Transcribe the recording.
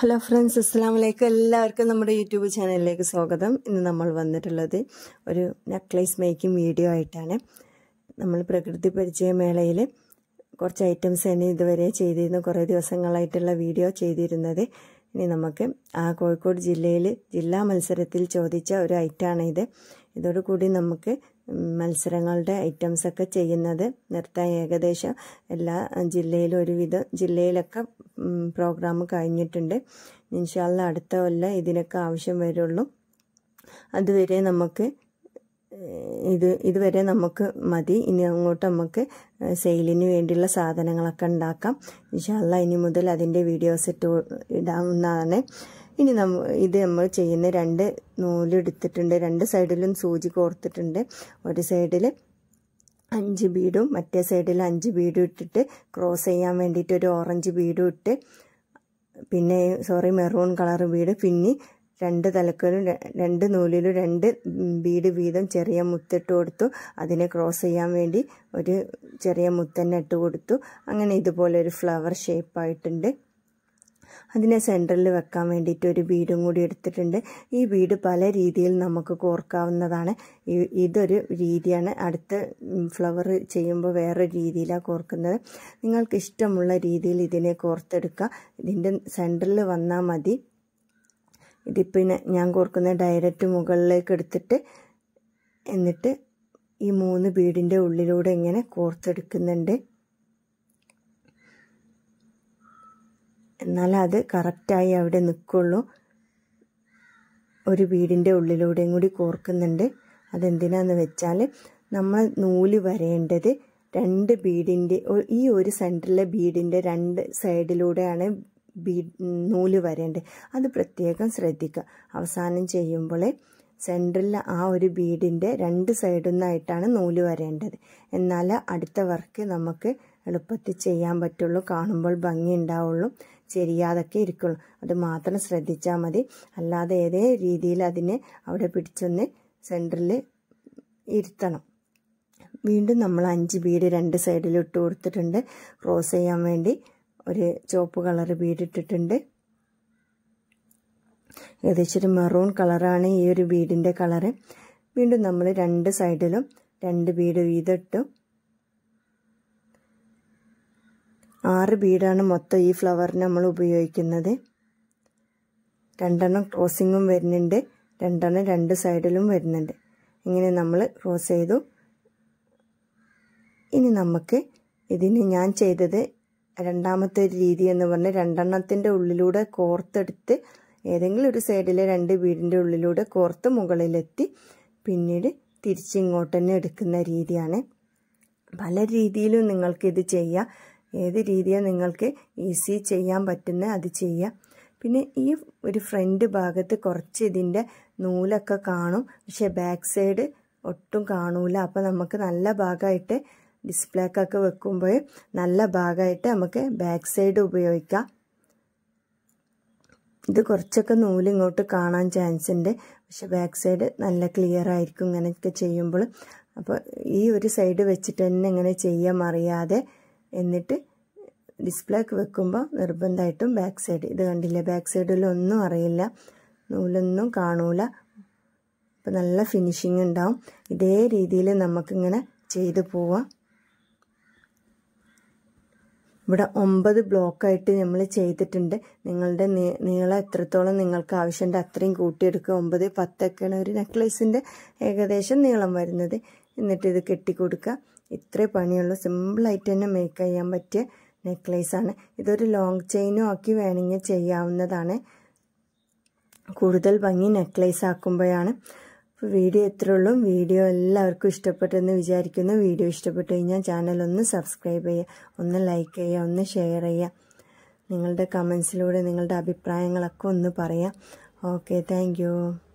hello friends അസ്സാം വലൈക്കും എല്ലാവർക്കും നമ്മുടെ യൂട്യൂബ് ചാനലിലേക്ക് സ്വാഗതം ഇന്ന് നമ്മൾ വന്നിട്ടുള്ളത് ഒരു നെക്ലേസ് മേക്കിംഗ് വീഡിയോ ആയിട്ടാണ് നമ്മൾ പ്രകൃതി പരിചയ മേളയിൽ കുറച്ച് ഐറ്റംസ് തന്നെ ഇതുവരെ ചെയ്തിരുന്നു കുറേ ദിവസങ്ങളായിട്ടുള്ള വീഡിയോ ചെയ്തിരുന്നത് ഇനി നമുക്ക് ആ കോഴിക്കോട് ജില്ലയിൽ ജില്ലാ മത്സരത്തിൽ ചോദിച്ച ഒരു ഐറ്റമാണ് ഇത് ഇതോടുകൂടി നമുക്ക് മത്സരങ്ങളുടെ ഐറ്റംസൊക്കെ ചെയ്യുന്നത് നൃത്തം ഏകദേശം എല്ലാ ജില്ലയിലും ഒരുവിധം ജില്ലയിലൊക്കെ പ്രോഗ്രാം കഴിഞ്ഞിട്ടുണ്ട് ഇൻഷാല്ല അടുത്ത കൊല്ലം ഇതിനൊക്കെ ആവശ്യം വരുള്ളൂ അതുവരെ നമുക്ക് ഇത് ഇതുവരെ നമുക്ക് മതി ഇനി അങ്ങോട്ട് നമുക്ക് സെയിലിന് വേണ്ടിയുള്ള സാധനങ്ങളൊക്കെ ഉണ്ടാക്കാം ഇൻഷാല്ല ഇനി മുതൽ അതിൻ്റെ വീഡിയോസ് ഇട്ട് ഇടാവുന്നതാണ് ഇനി നമ്മ ഇത് നമ്മൾ ചെയ്യുന്ന രണ്ട് നൂലെടുത്തിട്ടുണ്ട് രണ്ട് സൈഡിലും സൂചി കോർത്തിട്ടുണ്ട് ഒരു സൈഡിൽ അഞ്ച് ബീഡും മറ്റേ സൈഡിൽ അഞ്ച് ബീഡും ഇട്ടിട്ട് ക്രോസ് ചെയ്യാൻ വേണ്ടിയിട്ട് ഒരു ഓറഞ്ച് ബീഡും ഇട്ട് പിന്നെ സോറി മെറൂൺ കളർ ബീഡ് പിന്നെ രണ്ട് തലക്കലും രണ്ട് നൂലിലും രണ്ട് ബീഡ് വീതം ചെറിയ മുത്തിട്ട് കൊടുത്തു അതിനെ ക്രോസ് ചെയ്യാൻ വേണ്ടി ഒരു ചെറിയ മുത്തന്നെ ഇട്ട് കൊടുത്തു അങ്ങനെ ഇതുപോലെ ഒരു ഫ്ലവർ ഷേപ്പായിട്ടുണ്ട് അതിനെ സെൻറ്ററിൽ വെക്കാൻ വേണ്ടിയിട്ട് ഒരു വീടും കൂടി എടുത്തിട്ടുണ്ട് ഈ വീട് പല രീതിയിൽ നമുക്ക് കോർക്കാവുന്നതാണ് ഇതൊരു രീതിയാണ് അടുത്ത ഫ്ലവർ ചെയ്യുമ്പോൾ വേറൊരു രീതിയിലാണ് കോർക്കുന്നത് നിങ്ങൾക്ക് ഇഷ്ടമുള്ള രീതിയിൽ ഇതിനെ കോർത്തെടുക്കുക ഇതിൻ്റെ സെൻറ്ററിൽ വന്നാൽ മതി ഇതിപ്പിന്നെ ഞാൻ കോർക്കുന്ന ഡയറക്റ്റ് മുകളിലേക്ക് എടുത്തിട്ട് എന്നിട്ട് ഈ മൂന്ന് വീടിൻ്റെ ഉള്ളിലൂടെ ഇങ്ങനെ കോർത്തെടുക്കുന്നുണ്ട് എന്നാലേ അത് കറക്റ്റായി അവിടെ നിൽക്കുള്ളൂ ഒരു വീടിൻ്റെ ഉള്ളിലൂടെയും കൂടി കോർക്കുന്നുണ്ട് അതെന്തിനാന്ന് വെച്ചാൽ നമ്മൾ നൂല് വരേണ്ടത് രണ്ട് ബീഡിൻ്റെ ഈ ഒരു സെൻറ്ററിലെ ബീഡിൻ്റെ രണ്ട് സൈഡിലൂടെയാണ് ബീ നൂല് വരേണ്ടത് അത് പ്രത്യേകം ശ്രദ്ധിക്കുക അവസാനം ചെയ്യുമ്പോൾ സെൻറ്ററിൽ ആ ഒരു ബീഡിൻ്റെ രണ്ട് സൈഡിൽ നിന്നായിട്ടാണ് നൂല് വരേണ്ടത് എന്നാൽ അടുത്ത വർക്ക് നമുക്ക് എളുപ്പത്തിൽ ചെയ്യാൻ പറ്റുള്ളൂ കാണുമ്പോൾ ഭംഗി ഉണ്ടാവുള്ളൂ ചെരിയാതൊക്കെ ഇരിക്കുള്ളൂ അത് മാത്രം ശ്രദ്ധിച്ചാൽ മതി അല്ലാതെ ഏതേ രീതിയിൽ അതിനെ അവിടെ പിടിച്ചൊന്ന് സെൻറ്ററിൽ ഇരുത്തണം വീണ്ടും നമ്മൾ അഞ്ച് ബീഡ് രണ്ട് സൈഡിൽ ഇട്ട് കൊടുത്തിട്ടുണ്ട് ക്രോസ് ചെയ്യാൻ വേണ്ടി ഒരു ചുവപ്പ് കളർ ബീഡ് ഇട്ടിട്ടുണ്ട് ഏകദേശം ഒരു മെറൂൺ കളറാണ് ഈ ഒരു വീടിൻ്റെ കളറ് വീണ്ടും നമ്മൾ രണ്ട് സൈഡിലും രണ്ട് ബീഡ് വീതിട്ടു ആറ് ബീഡാണ് മൊത്തം ഈ ഫ്ലവറിന് നമ്മൾ ഉപയോഗിക്കുന്നത് രണ്ടെണ്ണം ക്രോസിങ്ങും വരുന്നുണ്ട് രണ്ടെണ്ണം രണ്ട് സൈഡിലും വരുന്നുണ്ട് ഇങ്ങനെ നമ്മൾ ക്രോസ് ചെയ്തു ഇനി നമുക്ക് ഇതിന് ഞാൻ ചെയ്തത് രണ്ടാമത്തെ ഒരു രീതി എന്ന് പറഞ്ഞ് രണ്ടെണ്ണത്തിൻ്റെ ഉള്ളിലൂടെ കോർത്തെടുത്ത് ഏതെങ്കിലും ഒരു സൈഡിലെ രണ്ട് വീടിൻ്റെ ഉള്ളിലൂടെ കോർത്ത് മുകളിലെത്തി പിന്നീട് തിരിച്ചിങ്ങോട്ട് തന്നെ എടുക്കുന്ന രീതിയാണ് പല രീതിയിലും നിങ്ങൾക്കിത് ചെയ്യാം ഏത് രീതിയാണ് നിങ്ങൾക്ക് ഈസി ചെയ്യാൻ പറ്റുന്ന അത് ചെയ്യാം പിന്നെ ഈ ഒരു ഫ്രണ്ട് ഭാഗത്ത് കുറച്ച് ഇതിൻ്റെ നൂലൊക്കെ കാണും പക്ഷേ ബാക്ക് സൈഡ് ഒട്ടും കാണൂല അപ്പോൾ നമുക്ക് നല്ല ഭാഗമായിട്ട് ഡിസ്പ്ലേക്കൊക്കെ വെക്കുമ്പോൾ നല്ല ഭാഗമായിട്ട് നമുക്ക് ബാക്ക് സൈഡ് ഉപയോഗിക്കാം ഇത് കുറച്ചൊക്കെ നൂല് ഇങ്ങോട്ട് കാണാൻ ചാൻസ് ഉണ്ട് പക്ഷെ ബാക്ക് സൈഡ് നല്ല ക്ലിയർ ആയിരിക്കും ഇങ്ങനെയൊക്കെ ചെയ്യുമ്പോൾ അപ്പോൾ ഈ ഒരു സൈഡ് വെച്ചിട്ട് തന്നെ ഇങ്ങനെ ചെയ്യാൻ അറിയാതെ എന്നിട്ട് ഡിസ്പ്ലേക്ക് വെക്കുമ്പോൾ നിർബന്ധമായിട്ടും ബാക്ക് സൈഡ് ഇത് കണ്ടില്ലേ ബാക്ക് സൈഡിലൊന്നും അറിയില്ല നൂലൊന്നും കാണൂല അപ്പോൾ നല്ല ഫിനിഷിങ് ഉണ്ടാവും ഇതേ രീതിയിൽ നമുക്കിങ്ങനെ ചെയ്തു പോവാം ഇവിടെ ഒമ്പത് ബ്ലോക്കായിട്ട് നമ്മൾ ചെയ്തിട്ടുണ്ട് നിങ്ങളുടെ നീളം എത്രത്തോളം നിങ്ങൾക്ക് ആവശ്യമുണ്ട് അത്രയും കൂട്ടിയെടുക്കുക ഒമ്പത് പത്തൊക്കെയാണ് ഒരു നെക്ലേസിൻ്റെ ഏകദേശം നീളം വരുന്നത് എന്നിട്ട് ഇത് കെട്ടിക്കൊടുക്കുക ഇത്രേ പണിയുള്ളൂ സിമ്പിളായിട്ട് തന്നെ മേക്ക് ചെയ്യാൻ പറ്റിയ നെക്ലേസാണ് ഇതൊരു ലോങ് ചെയിനും ആക്കി വേണമെങ്കിൽ ചെയ്യാവുന്നതാണ് കൂടുതൽ ഭംഗി നെക്ലേസ് ആക്കുമ്പോഴാണ് വീഡിയോ എത്ര ഉള്ളൂ വീഡിയോ എല്ലാവർക്കും ഇഷ്ടപ്പെട്ടെന്ന് വിചാരിക്കുന്നു വീഡിയോ ഇഷ്ടപ്പെട്ടു കഴിഞ്ഞാൽ ചാനൽ ഒന്ന് സബ്സ്ക്രൈബ് ചെയ്യുക ഒന്ന് ലൈക്ക് ചെയ്യുക ഒന്ന് ഷെയർ ചെയ്യുക നിങ്ങളുടെ കമൻസിലൂടെ നിങ്ങളുടെ അഭിപ്രായങ്ങളൊക്കെ ഒന്ന് പറയാം ഓക്കെ താങ്ക്